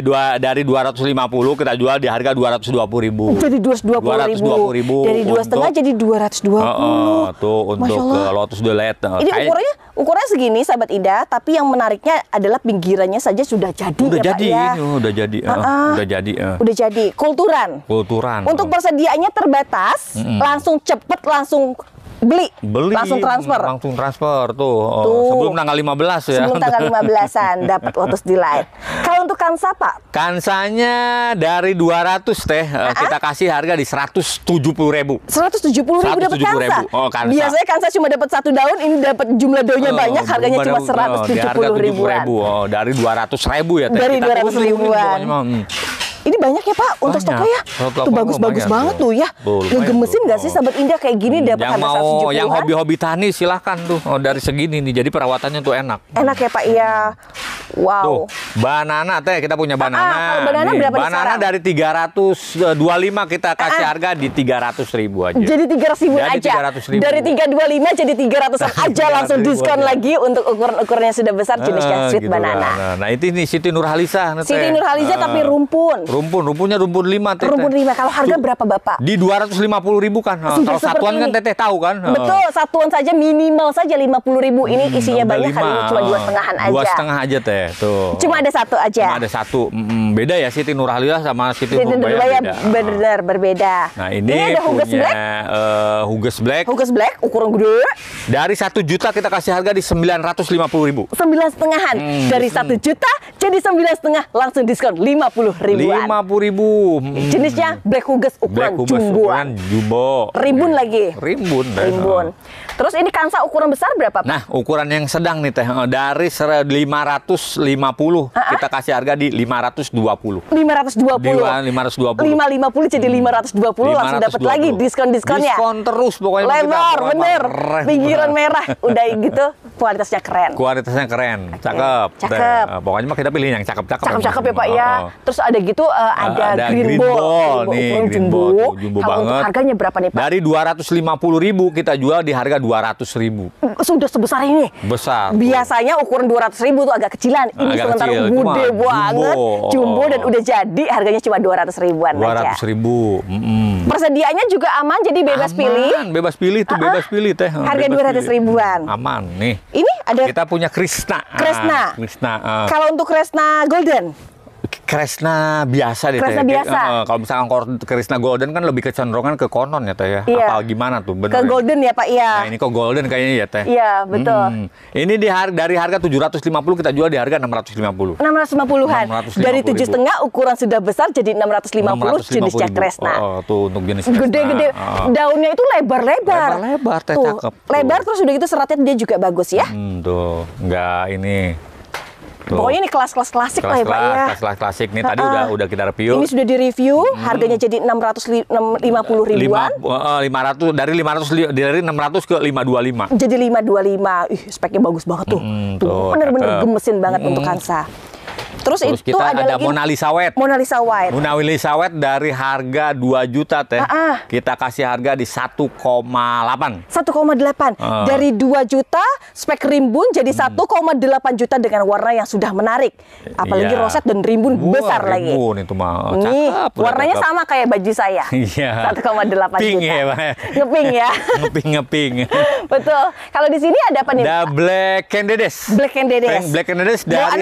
dua, dari 250 kita jual di harga 220 ribu. Jadi 220 ribu. 220 ribu. Dari dua setengah jadi 220. Uh, uh, tuh untuk ke Lotus Dilet. Ini kayak... ukurannya ukurannya segini sahabat Ida, tapi yang menariknya adalah pinggirannya saja sudah jadi udah ya, jadi, Pak, ya. Ini, udah jadi, uh, uh, udah jadi, uh. udah jadi. Kulturan. Kulturan. Untuk persediaannya terbatas, mm -hmm. langsung cepet langsung Beli. Beli. Langsung transfer. Langsung transfer tuh. Oh, tuh. sebelum tanggal 15 ya. Sebelum tanggal 15-an dapat lotus delight. Kalau untuk kansa Pak? Kansanya dari 200 teh uh eh, -huh. kita kasih harga di 170 ribu. 170 ribu dapat kansa. Ribu. Oh, kansa. Biasanya kansa cuma dapat satu daun, ini dapat jumlah daunnya oh, banyak, harganya cuma 170 oh, harga ribuan. Ribu. Oh, dari 200 ribu ya teh. Dari kita 200 ribuan. Ini banyak ya Pak banyak. untuk stoknya ya. Itu bagus-bagus banget tuh, tuh ya. Gemesin nggak sih sahabat indah kayak gini hmm. dapat yang harga mau, Yang ya? hobi-hobi tani silahkan tuh oh, dari segini nih. Jadi perawatannya tuh enak. Enak ya Pak ya. Wow. Tuh, banana teh kita punya ah, ah, banana. Ah, banana nih, berapa Banana sekarang? dari 325 eh, kita ah, kasih ah. harga di 300 ribu aja. Jadi 300 ribu jadi aja. 300 ribu. Dari 325 jadi 300 aja langsung diskon aja. lagi untuk ukuran ukurannya sudah besar jenisnya sweet gitu banana. Kan. Nah, itu nih Siti Nurhaliza Siti Nurhaliza ah. tapi rumpun. Rumpun, rumpunnya rumpun lima teteh. Rumpun lima. Kalau harga berapa bapak? Di dua ratus lima puluh ribu kan. Nah, kalau satuan kan ini. kan teteh tahu kan. Betul, oh. satuan saja minimal saja lima puluh ribu. Ini hmm, isinya banyak lima. hari cuma dua setengahan aja. Dua setengah aja teh. Tuh. Cuma ada satu aja. Cuma ada satu. Hmm, beda ya Siti Nurhalilah sama Siti Nurbaya. Benar oh. berbeda. Nah ini, ini ada Huges punya Black. Uh, Black. Huges Black ukuran gede. Dari satu juta kita kasih harga di sembilan ratus lima puluh ribu. Sembilan setengahan. Hmm. Dari hmm. satu juta jadi sembilan setengah langsung diskon lima puluh ribu. Kan. lima puluh ribu. Hmm. Jenisnya black hugus ukuran black hugus jumbo. Ukuran jumbo. Rimbun iya. lagi. Rimbun. Rimbun. Oh. Terus ini kansa ukuran besar berapa, Nah, ukuran yang sedang nih Teh. Eh, dari lima ratus lima puluh kita kasih harga di lima lima lima ratus ratus ratus dua dua puluh puluh dua puluh. lima lima puluh jadi hmm. lima ratus dua puluh langsung dapat lagi diskon-diskonnya. Diskon terus pokoknya Lebar, kita, bener. Keren. Pinggiran merah. Udah gitu kualitasnya keren. Kualitasnya keren. Cakep. Cakep. Eh, pokoknya mah kita pilih yang cakep-cakep. Cakep-cakep ya, Pak oh, ya. oh. Terus ada gitu uh, ada, ada green, green ball, ball green nih, ball, green jumbo. ball jumbo banget. harganya berapa nih Pak? Dari 250 ribu kita jual di harga 200 ribu. Sudah sebesar ini? Besar. Biasanya ukuran 200 ribu tuh agak kecilan. Ini agak sementara kecil. gede Cuma, banget, jumbo, jumbo dan udah jadi harganya cuma 200 ribuan 200 aja. ribu. Mm Persediaannya juga aman jadi bebas aman, pilih. Bebas pilih tuh uh ah, -huh. Ah. bebas pilih teh. Harga dua ratus pilih. ribuan. Aman nih. Ini ada Kita punya Krishna. Krishna. Krishna. Uh. Kalau untuk Krishna Golden Kresna biasa deh. Kresna biasa. Uh, kalau misalnya Kresna Golden kan lebih kecenderungan ke konon ya teh ya. Iya. Apa gimana tuh? Bener ke ya? Golden ya Pak iya. Nah ini kok Golden kayaknya ya teh. Iya betul. Hmm. Ini di har dari harga 750 kita jual di harga 650. 650-an. 650 dari tujuh setengah ukuran sudah besar jadi 650, 650 jenisnya Kresna. Oh, oh, tuh untuk jenis Kresna. Gede-gede. Oh. Daunnya itu lebar-lebar. Lebar-lebar teh tuh, cakep. Tuh. Lebar terus udah gitu seratnya dia juga bagus ya. Hmm, tuh. Enggak ini Tuh. Pokoknya ini kelas-kelas klasik kelas, -kelas, lah ya Pak ya. Kelas-kelas klasik nih tadi uh, udah udah kita review. Ini sudah direview, hmm. harganya jadi 650 ribuan. Lima, uh, 500 dari 500 dari 600 ke 525. Jadi 525. Ih, speknya bagus banget tuh. Hmm, tuh, bener-bener gemesin banget hmm. untuk Hansa. Terus, Terus itu kita ada, ada Mona Lisa White. Mona Lisa White. Mona Lisa White dari harga 2 juta teh. Ah, ah. Kita kasih harga di 1,8. 1,8. Ah. Dari 2 juta spek rimbun jadi hmm. 1,8 juta dengan warna yang sudah menarik. Iya. Apalagi yeah. roset dan rimbun Wah, besar rimbun lagi. Rimbun itu mah cakep. warnanya cakep. sama kayak baju saya. Iya. yeah. 1,8 juta. Ya, ngeping ya. ngeping ngeping. Betul. Kalau di sini ada apa nih? Ada Black Candedes. Black Candedes. Black Candedes dari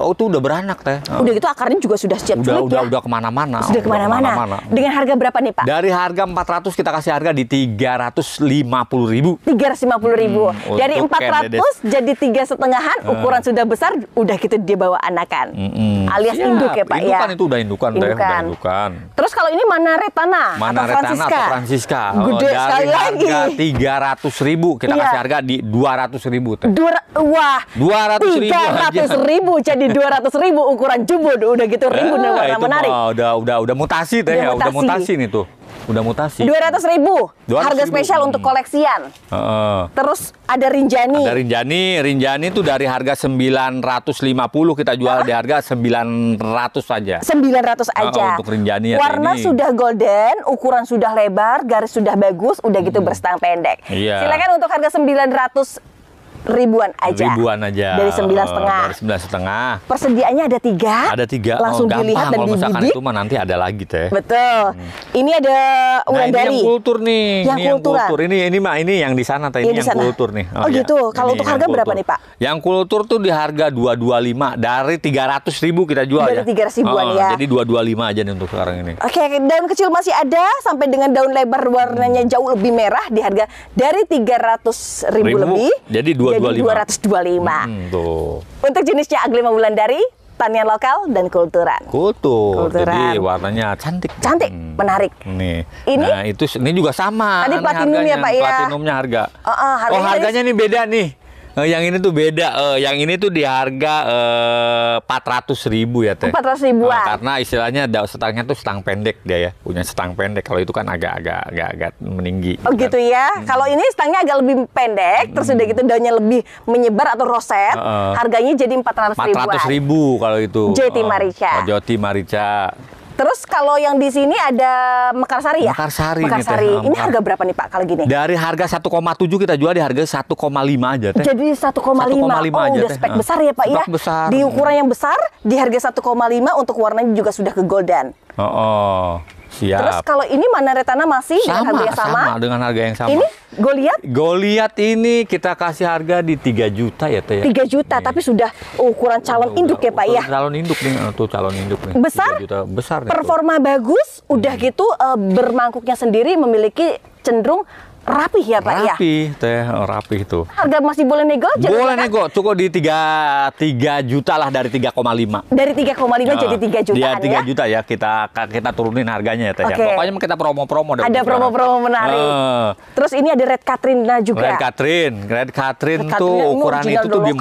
oh, itu udah berat anak teh. Oh. Udah gitu akarnya juga sudah siap udah, culik udah, ya. Udah kemana-mana. Sudah kemana-mana. Kemana Dengan harga berapa nih Pak? Dari harga 400 kita kasih harga di 350 ribu. 350 ribu. Hmm, Dari 400 kendedes. jadi tiga setengahan eh. ukuran sudah besar udah kita gitu dia bawa anakan. Mm -hmm. Alias Siap. induk ya Pak indukan ya. Indukan itu udah indukan, indukan. Teh, udah indukan. Terus kalau ini mana Retana mana atau Retana Francisca? Atau Francisca. Oh, Gede Dari sekali harga lagi. 300 ribu kita iya. kasih harga di 200 ribu teh. Dua, wah. 200 ribu. 300 ribu, ribu jadi 200 ribu ribu ukuran jumbo udah gitu ribu udah dan warna menarik. Mah, udah udah udah mutasi teh ya, udah mutasi nih tuh. Udah mutasi. Dua ratus ribu. 200 harga spesial hmm. untuk koleksian. Uh, Terus ada Rinjani. Ada Rinjani. Rinjani itu dari harga sembilan ratus lima puluh kita jual uh, di harga sembilan ratus aja. Sembilan ratus aja. Uh, untuk Rinjani. Ya, warna ini. sudah golden, ukuran sudah lebar, garis sudah bagus, udah gitu hmm. berstang pendek. Yeah. Silakan untuk harga sembilan ratus ribuan aja. Ribuan aja. Dari sembilan eh, setengah. Dari sembilan setengah. Persediaannya ada tiga. Ada tiga. Oh, Langsung oh, dilihat dan Kalau misalkan itu mah nanti ada lagi teh. Betul. Hmm. Ini ada ulan nah, dari. yang kultur nih. Yang, ini yang kultur. Ini ini mah ini yang di sana teh. Ini yang, yang kultur nih. Oh, oh ya. gitu. Kalau untuk harga kultur. berapa nih pak? Yang kultur tuh di harga dua dua lima dari tiga ratus ribu kita jual dari ya. Dari tiga ratus ribuan oh, ya. Jadi dua dua lima aja nih untuk sekarang ini. Oke, okay, daun kecil masih ada sampai dengan daun lebar warnanya hmm. jauh lebih merah di harga dari tiga ratus ribu, ribu lebih. Jadi dua Iya, jadi 225. Hmm, tuh. Untuk jenisnya aglima bulan dari tanian lokal dan kulturan. Kultur. Kulturan. Jadi warnanya cantik. Cantik, hmm. menarik. Nih. Ini nah, itu ini juga sama. Tadi platinum Pak ya. Platinumnya harga. Oh, uh, harganya oh harganya ini... beda nih. Uh, yang ini tuh beda. Uh, yang ini tuh di harga eh, empat uh, ratus ribu ya teh. Empat ratus ribuan. Uh, karena istilahnya setangnya tuh setang pendek dia ya, punya setang pendek. Kalau itu kan agak-agak agak-agak meninggi. Oh gitu, gitu ya. Hmm. Kalau ini setangnya agak lebih pendek, hmm. terus udah gitu daunnya lebih menyebar atau roset. Uh, uh. Harganya jadi empat ratus ribu. Empat ratus ribu kalau itu. Jati Marica. Oh, Marica. Terus kalau yang di sini ada Mekarsari ya? Mekarsari. Gitu ya. Mekarsari. Nah, ini, ini harga berapa nih Pak kalau gini? Dari harga 1,7 kita jual di harga 1,5 aja teh. Jadi 1,5. 1,5 oh, aja udah teh. spek nah, besar ya Pak ya? spek ya? besar. Di ukuran yang besar di harga 1,5 untuk warnanya juga sudah ke golden. Oh. oh. Siap. Terus kalau ini mana Retana masih sama, dengan harga yang sama? Sama dengan harga yang sama. Ini Goliat? Goliat ini kita kasih harga di 3 juta ya Teh. 3 ya? juta ini. Iya. tapi sudah oh, ukuran calon udah, induk udah, ya Pak ya. Calon induk nih eh, tuh calon induk nih. Besar? Juta, besar Performa tuh. bagus, udah hmm. gitu uh, bermangkuknya sendiri memiliki cenderung rapih ya Pak ya? rapih, ya? teh oh, rapih itu. Harga masih boleh nego aja? Boleh kan? nego, cukup di 3 3 juta lah dari 3,5. Dari 3,5 uh, jadi 3 juta. Iya, 3 ya? juta ya kita kita turunin harganya ya teh. Okay. Ya. Pokoknya kita promo-promo Ada promo-promo menarik. Uh, Terus ini ada Red Katrina juga. Red Katrin, Red Katrin, Red Katrin tuh uh, ukuran itu tuh di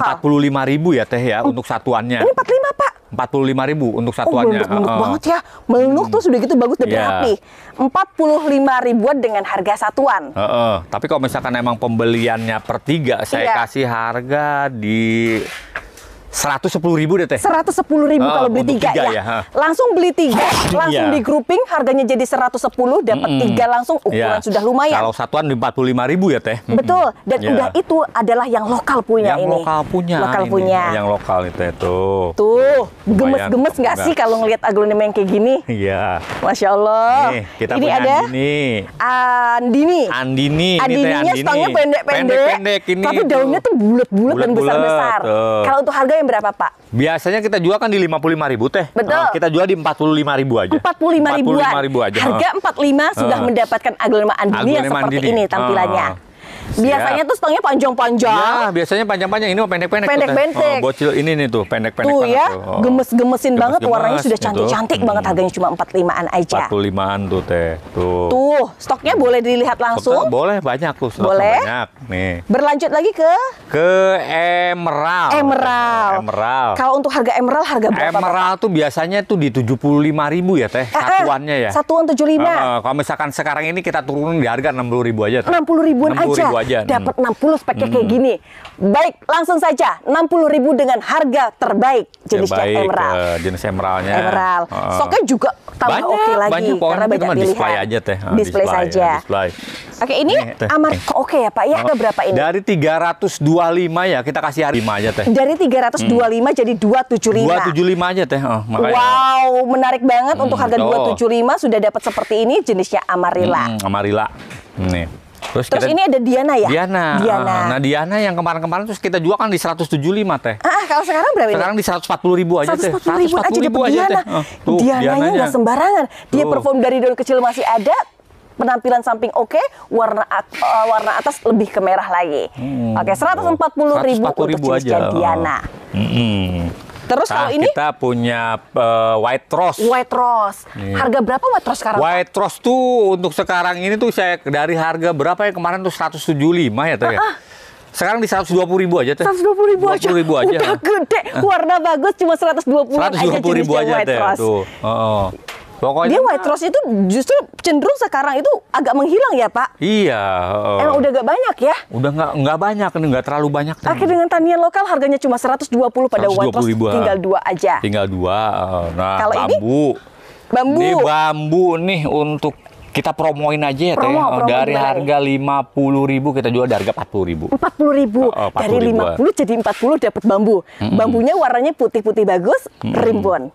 ribu ya teh ya uh, untuk satuannya. Ini 45 Pak. Empat puluh lima ribu untuk oh, satuannya. Oh, menuk, menuk uh, banget ya. Menuk hmm. tuh sudah gitu bagus dan iya. Empat puluh lima ribuan dengan harga satuan. Uh, uh. Tapi kalau misalkan emang pembeliannya per tiga, yeah. saya iya. kasih harga di 110 ribu deh teh. 110 ribu oh, kalau beli tiga, tiga ya. ya. Langsung beli tiga, iya. langsung yeah. di grouping harganya jadi 110 dapat mm -mm. tiga langsung iya. ukuran yeah. sudah lumayan. Kalau satuan 45 ribu ya teh. Betul dan yeah. udah itu adalah yang lokal punya yang ini. Yang lokal punya. Lokal ini. punya. Yang lokal itu tuh Tuh gemes-gemes nggak -gemes sih kalau ngelihat aglonema yang kayak gini? Iya. Yeah. Masya Allah. Nih, kita ini punya ada Andini. Andini. Andini. Andininya Andini. stangnya pendek-pendek. pendek Tapi daunnya tuh bulat-bulat dan besar-besar. Kalau untuk harga yang berapa Pak? Biasanya kita jual kan di 55 ribu teh. Betul. Ah, kita jual di 45 ribu aja. 45 ribuan. 45 ribu aja. Harga 45 ah. uh. sudah ah. mendapatkan aglomeraan dunia aglomeraan seperti dini. ini tampilannya. Uh. Biasanya tuh stangnya panjang-panjang. Ya, biasanya panjang-panjang. Ini pendek-pendek. Pendek-pendek. Oh, bocil ini nih tuh pendek-pendek tuh, ya, Oh. gemes-gemesin banget. Warnanya sudah cantik-cantik gitu. banget. Harganya cuma 45-an aja. 45-an tuh teh. Tuh. Tuh, stoknya boleh dilihat langsung. Stoknya boleh banyak tuh. Stoknya boleh. Banyak nih. Berlanjut lagi ke ke emerald. Emerald. Emerald. Kalau untuk harga emerald harga berapa? Emerald tuh biasanya tuh di ribu ya teh eh, eh satuannya ya. Satuan 75. Uh, kalau misalkan sekarang ini kita turunin di harga ribu aja. Teh. 60 ribuan 60 aja aja, aja. dapat hmm. 60 speknya hmm. kayak gini. Baik, langsung saja 60 ribu dengan harga terbaik ya, jenisnya ya, baik, eh, emerald. Uh, jenis emeraldnya. Emerald. Uh, Stoknya juga tambah oke okay lagi banyak karena banyak dilihat. Display aja teh. Uh, display, display saja. Ya, display. Oke, ini eh, amat eh. oke okay ya Pak. Ya ada berapa ini? Dari 325 ya, kita kasih harga 5 aja teh. Dari 325 hmm. jadi 275. 275 aja teh. Oh, makanya. Wow, menarik banget hmm, untuk harga oh. 275 sudah dapat seperti ini jenisnya Amarilla. Hmm, Amarilla. Nih. Terus, Terus kita, ini ada Diana ya? Diana. Ah, Diana. Nah, Diana yang kemarin-kemarin terus kita jual kan di 175 teh. Ah, ah, kalau sekarang berapa? Sekarang di 140 ribu aja 140 teh. 140 ribu, 140 aja aja Diana. Teh. Ah, tuh, nggak sembarangan. Dia perform dari dulu kecil masih ada, penampilan samping oke, okay, warna uh, warna atas lebih ke merah lagi. Hmm. Oke, okay, 140 ribu ribu untuk ribu aja. Diana. Hmm. Terus nah, kalau ini kita punya uh, white rose. White rose. Yeah. Harga berapa white rose sekarang? White rose tuh untuk sekarang ini tuh saya dari harga berapa ya kemarin tuh 175 ya tuh ya. Ah, ah. Sekarang di 120 ribu aja teh. 120 ribu aja. ribu aja. Udah gede, ah. warna bagus cuma 120 120 aja ribu aja teh. Tuh. Oh, oh. Pokoknya dia white rose itu justru cenderung sekarang itu agak menghilang ya Pak. Iya. Uh, Emang udah gak banyak ya? Udah nggak nggak banyak nih, nggak terlalu banyak. Akhir dengan tanian lokal harganya cuma 120 pada 120 white rose tinggal dua aja. Tinggal dua. Nah, Kalau bambu. Ini, bambu. Ini bambu nih untuk kita promoin aja ya promo, ya. promo dari bener. harga lima puluh ribu kita jual dari harga empat puluh ribu empat puluh ribu oh, dari lima puluh jadi empat puluh dapat bambu mm -hmm. bambunya warnanya putih putih bagus mm -hmm. rimbun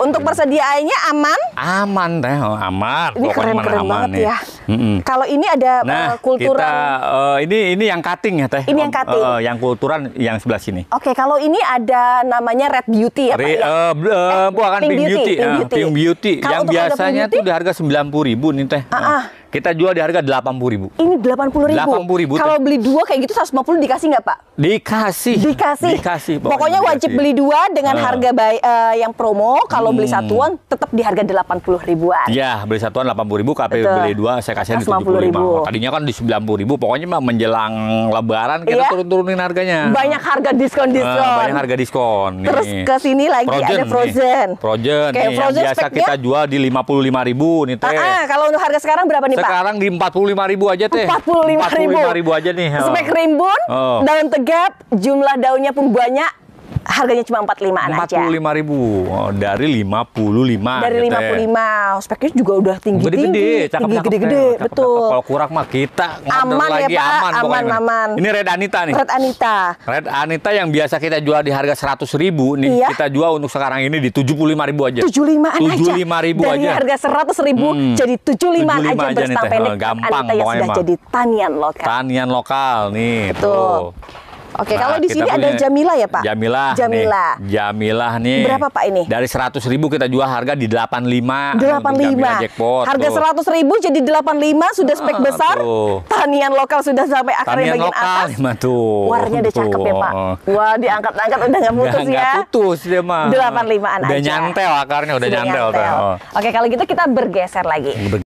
untuk persediaannya aman? Aman teh, oh, aman. Ini keren keren banget ya. Mm-hmm. Kalau ini ada eh, nah, uh, kulturan. Kita, uh, eh, ini ini yang cutting ya teh. Ini yang cutting. Uh, yang kulturan yang sebelah sini. Oke, okay, kalau ini ada namanya red beauty ya Re, pak. Uh, eh, bukan pink beauty. beauty. Pink ah, beauty. Uh, pink beauty. yang biasanya beauty, tuh di harga sembilan puluh ribu nih teh. Uh-uh. kita jual di harga delapan puluh ribu. Ini delapan puluh ribu. Delapan puluh ribu. Kalau beli dua kayak gitu seratus lima dikasih nggak pak? Dikasih. Dikasih. Dikasih. Pokoknya, pokoknya wajib beli dua dengan uh. harga uh, yang promo. Kalau hmm. beli satuan tetap di harga delapan puluh ribuan. Ya beli satuan delapan puluh ribu. KPU beli dua saya kasihan di puluh lima. Tadinya kan di sembilan puluh ribu. Pokoknya mah menjelang Lebaran kita yeah. turun-turunin harganya. Banyak harga diskon eh, diskon. Uh, banyak harga diskon. Nih. Terus ke sini lagi Progen, ada frozen. Nih. Frozen. Kayak nih, frozen yang biasa kita jual di lima puluh lima ribu nih teh. Uh, uh, kalau untuk harga sekarang berapa nih pak? Sekarang di empat puluh lima ribu aja teh. Empat puluh lima ribu. ribu aja nih. Spek oh. rimbun, oh. daun tegap, jumlah daunnya pun banyak harganya cuma 45-an aja. 45 ribu oh, dari 55. Dari gitu 55. Ya. Speknya juga udah tinggi-tinggi. Gede-gede, cakep ya, Gede-gede, betul. Kalau kurang mah kita aman ya, lagi ya, Pak. aman aman, aman. Ini Red Anita nih. Red Anita. Red Anita yang biasa kita jual di harga 100 ribu nih, iya. kita jual untuk sekarang ini di 75 ribu aja. 75-an 75 aja. 75 ribu Dari aja. harga 100 ribu hmm. jadi 75, 75 aja, aja bersama Gampang Anita yang sudah jadi tanian lokal. Tanian lokal nih. Betul. Tuh. Oke, nah, kalau di sini ada Jamila ya Pak? Jamila. Jamila. Nih, Jamila nih. Berapa Pak ini? Dari 100 ribu kita jual harga di 85. 85. Jackpot, harga tuh. 100 ribu jadi 85 sudah spek ah, besar. Tuh. Tanian lokal sudah sampai akar bagian lokal, atas. Tanian lokal tuh. Warnanya udah cakep ya Pak. Wah, diangkat-angkat udah nggak putus ya. Nggak putus dia mah. 85-an aja. Udah nyantel akarnya, udah, udah nyantel. nyantel. Tuh. Oke, kalau gitu kita bergeser lagi. Ber